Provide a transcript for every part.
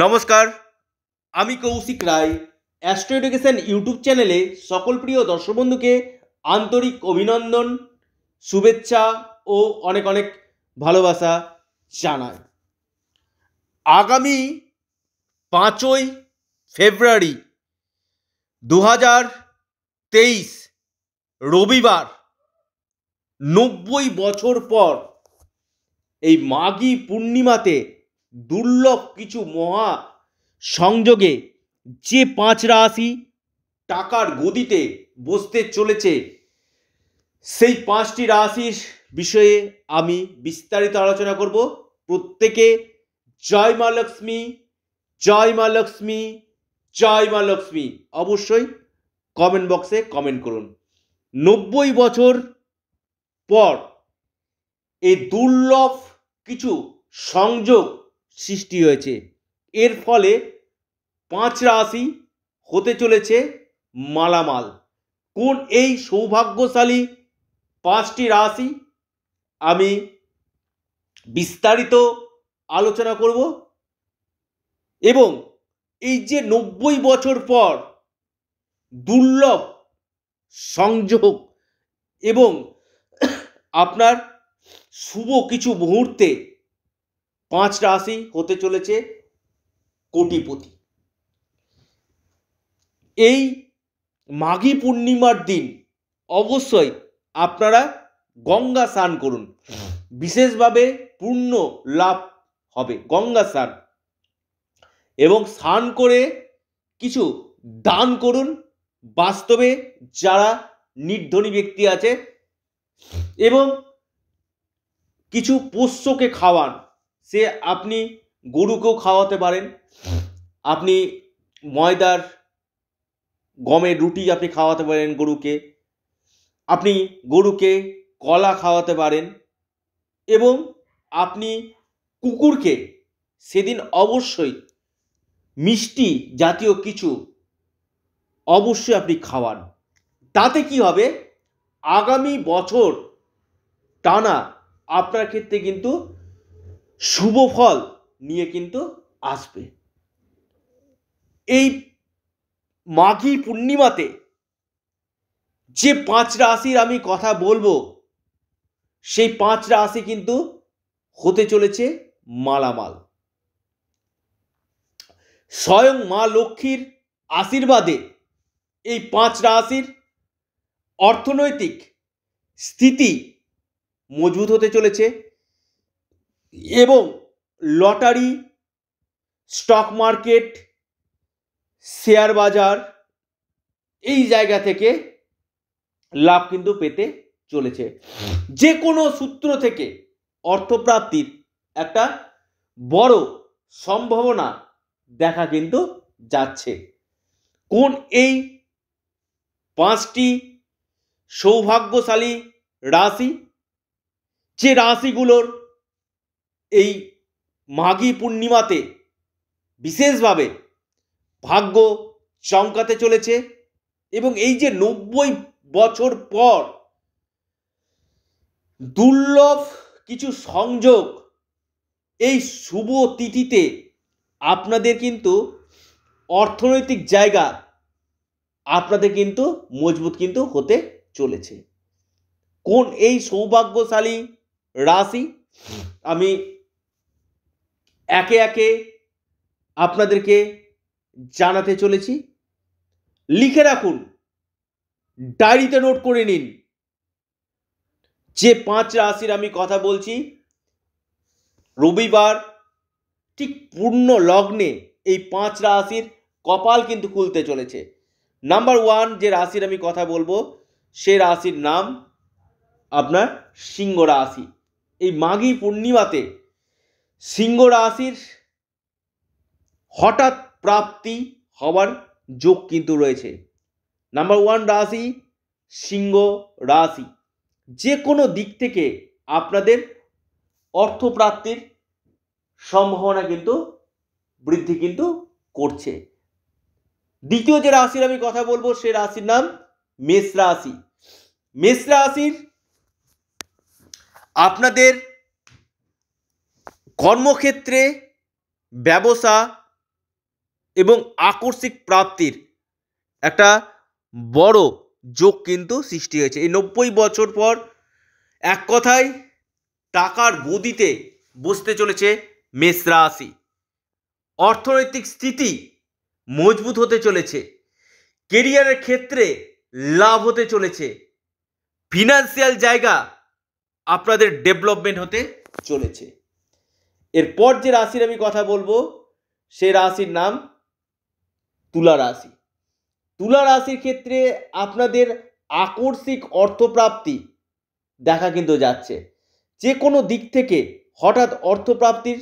নমস্কার আমি Kaushik Roy astro education YouTube চ্যানেলে সকল প্রিয় দর্শক বন্ধুকে আন্তরিক অভিনন্দন শুভেচ্ছা ও অনেক অনেক ভালোবাসা জানায় আগামী পাঁচই ফেব্রুয়ারি দু হাজার তেইশ রবিবার নব্বই বছর পর এই মাঘী পূর্ণিমাতে দুর্লভ কিছু মহা সংযোগে যে পাঁচ রাশি টাকার গদিতে বসতে চলেছে সেই পাঁচটি রাশির বিষয়ে আমি বিস্তারিত আলোচনা করব প্রত্যেকে জয় মা লক্ষ্মী জয় মা লক্ষ্মী জয় মা লক্ষ্মী অবশ্যই কমেন্ট বক্সে কমেন্ট করুন নব্বই বছর পর এই দুর্লভ কিছু সংযোগ সৃষ্টি হয়েছে এর ফলে পাঁচ রাশি হতে চলেছে মালামাল কোন এই সৌভাগ্যশালী পাঁচটি রাশি আমি বিস্তারিত আলোচনা করব এবং এই যে নব্বই বছর পর দুর্লভ সংযোগ এবং আপনার শুভ কিছু মুহূর্তে পাঁচ রাশি হতে চলেছে কোটিপতি এই মাঘী পূর্ণিমার দিন অবশ্যই আপনারা গঙ্গা স্নান করুন বিশেষভাবে পূর্ণ লাভ হবে গঙ্গা স্নান এবং স্নান করে কিছু দান করুন বাস্তবে যারা নির্ধনী ব্যক্তি আছে এবং কিছু পোষ্যকে খাওয়ান সে আপনি গরুকেও খাওয়াতে পারেন আপনি ময়দার গমের রুটি আপনি খাওয়াতে পারেন গরুকে আপনি গরুকে কলা খাওয়াতে পারেন এবং আপনি কুকুরকে সেদিন অবশ্যই মিষ্টি জাতীয় কিছু অবশ্যই আপনি খাওয়ান তাতে কি হবে আগামী বছর টানা আপনার ক্ষেত্রে কিন্তু শুভ ফল নিয়ে কিন্তু আসবে এই মাঘী পূর্ণিমাতে যে পাঁচ রাশির আমি কথা বলবো সেই পাঁচ রাশি কিন্তু হতে চলেছে মালামাল স্বয়ং মা লক্ষ্মীর আশীর্বাদে এই পাঁচ রাশির অর্থনৈতিক স্থিতি মজবুত হতে চলেছে এবং লটারি স্টক মার্কেট শেয়ার বাজার এই জায়গা থেকে লাভ কিন্তু পেতে চলেছে যে কোনো সূত্র থেকে অর্থপ্রাপ্তির একটা বড় সম্ভাবনা দেখা কিন্তু যাচ্ছে কোন এই পাঁচটি সৌভাগ্যশালী রাশি যে রাশিগুলোর এই মাঘী পূর্ণিমাতে বিশেষভাবে ভাগ্য চমকাতে চলেছে এবং এই যে নব্বই বছর পর দুর্লভ কিছু সংযোগ এই শুভ তিথিতে আপনাদের কিন্তু অর্থনৈতিক জায়গা আপনাদের কিন্তু মজবুত কিন্তু হতে চলেছে কোন এই সৌভাগ্যশালী রাশি আমি একে একে আপনাদেরকে জানাতে চলেছি লিখে রাখুন ডায়েরিতে নোট করে নিন যে পাঁচ রাশির আমি কথা বলছি রবিবার ঠিক পূর্ণ লগ্নে এই পাঁচ রাশির কপাল কিন্তু খুলতে চলেছে নাম্বার ওয়ান যে রাশির আমি কথা বলবো সে রাশির নাম আপনার সিংহ রাশি এই মাঘী পূর্ণিমাতে সিংহ রাশির হঠাৎ প্রাপ্তি হওয়ার যোগ কিন্তু রয়েছে নাম্বার ওয়ান রাশি সিংহ রাশি যে কোনো দিক থেকে আপনাদের অর্থপ্রাপ্তির সম্ভাবনা কিন্তু বৃদ্ধি কিন্তু করছে দ্বিতীয় যে রাশির আমি কথা বলবো সে রাশির নাম মেষ রাশি মেষ রাশির আপনাদের কর্মক্ষেত্রে ব্যবসা এবং আকস্মিক প্রাপ্তির একটা বড় যোগ কিন্তু সৃষ্টি হয়েছে এই নব্বই বছর পর এক কথায় টাকার গদিতে বসতে চলেছে মেষ রাশি অর্থনৈতিক স্থিতি মজবুত হতে চলেছে কেরিয়ারের ক্ষেত্রে লাভ হতে চলেছে ফিনান্সিয়াল জায়গা আপনাদের ডেভেলপমেন্ট হতে চলেছে এরপর যে রাশির আমি কথা বলবো সে রাশির নাম তুলা রাশি তুলা রাশির ক্ষেত্রে আপনাদের আকর্ষিক অর্থপ্রাপ্তি দেখা কিন্তু যাচ্ছে যে কোনো দিক থেকে হঠাৎ অর্থপ্রাপ্তির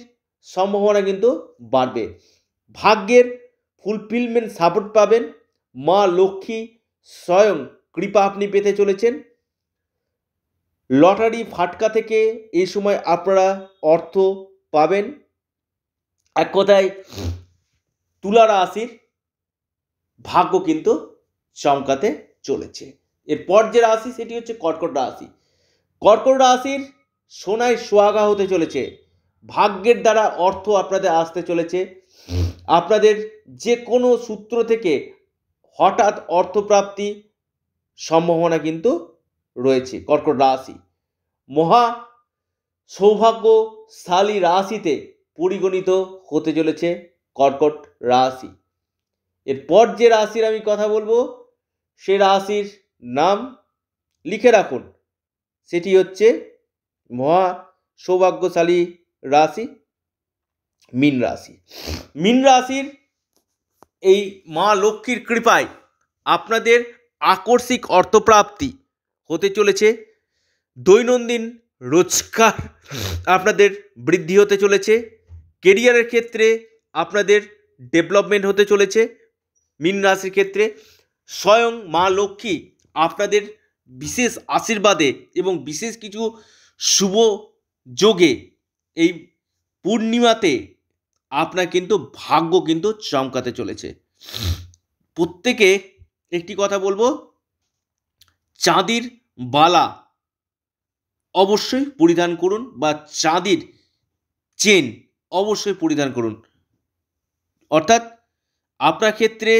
সম্ভাবনা কিন্তু বাড়বে ভাগ্যের ফুলফিলমেন্ট সাপোর্ট পাবেন মা লক্ষ্মী স্বয়ং কৃপা আপনি পেতে চলেছেন লটারি ফাটকা থেকে এই সময় আপনারা অর্থ পাবেন এক কথায় তুলা রাশির ভাগ্য কিন্তু চমকাতে চলেছে এরপর যে রাশি সেটি হচ্ছে কর্কট রাশি কর্কট রাশির সোনায় সোয়াগা হতে চলেছে ভাগ্যের দ্বারা অর্থ আপনাদের আসতে চলেছে আপনাদের যে কোনো সূত্র থেকে হঠাৎ অর্থপ্রাপ্তি সম্ভাবনা কিন্তু রয়েছে কর্কট রাশি মহা সৌভাগ্যশালী রাশিতে পরিগণিত হতে চলেছে কর্কট রাশি এরপর যে রাশির আমি কথা বলবো সে রাশির নাম লিখে রাখুন সেটি হচ্ছে মহা সৌভাগ্যশালী রাশি মিন রাশি মিন রাশির এই মা লক্ষ্মীর কৃপায় আপনাদের আকস্মিক অর্থপ্রাপ্তি হতে চলেছে দৈনন্দিন রোজগার আপনাদের বৃদ্ধি হতে চলেছে কেরিয়ারের ক্ষেত্রে আপনাদের ডেভেলপমেন্ট হতে চলেছে মীন রাশির ক্ষেত্রে স্বয়ং মা লক্ষ্মী আপনাদের বিশেষ আশীর্বাদে এবং বিশেষ কিছু শুভ যোগে এই পূর্ণিমাতে আপনার কিন্তু ভাগ্য কিন্তু চমকাতে চলেছে প্রত্যেকে একটি কথা বলবো চাঁদির বালা অবশ্যই পরিধান করুন বা চাঁদির চেন অবশ্যই পরিধান করুন অর্থাৎ আপনার ক্ষেত্রে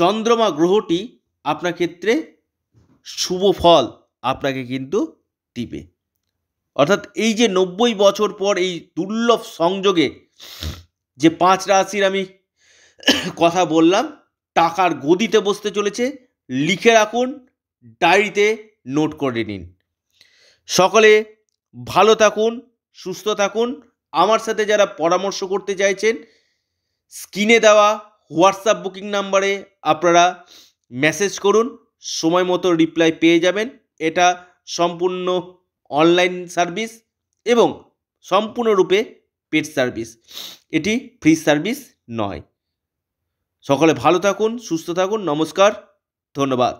চন্দ্রমা গ্রহটি আপনার ক্ষেত্রে শুভ ফল আপনাকে কিন্তু দিবে অর্থাৎ এই যে নব্বই বছর পর এই দুর্লভ সংযোগে যে পাঁচ রাশির আমি কথা বললাম টাকার গদিতে বসতে চলেছে লিখে রাখুন ডায়েরিতে নোট করে নিন সকলে ভালো থাকুন সুস্থ থাকুন আমার সাথে যারা পরামর্শ করতে চাইছেন স্ক্রিনে দেওয়া হোয়াটসঅ্যাপ বুকিং নাম্বারে আপনারা মেসেজ করুন সময় মতো রিপ্লাই পেয়ে যাবেন এটা সম্পূর্ণ অনলাইন সার্ভিস এবং সম্পূর্ণরূপে পেড সার্ভিস এটি ফ্রি সার্ভিস নয় সকলে ভালো থাকুন সুস্থ থাকুন নমস্কার ধন্যবাদ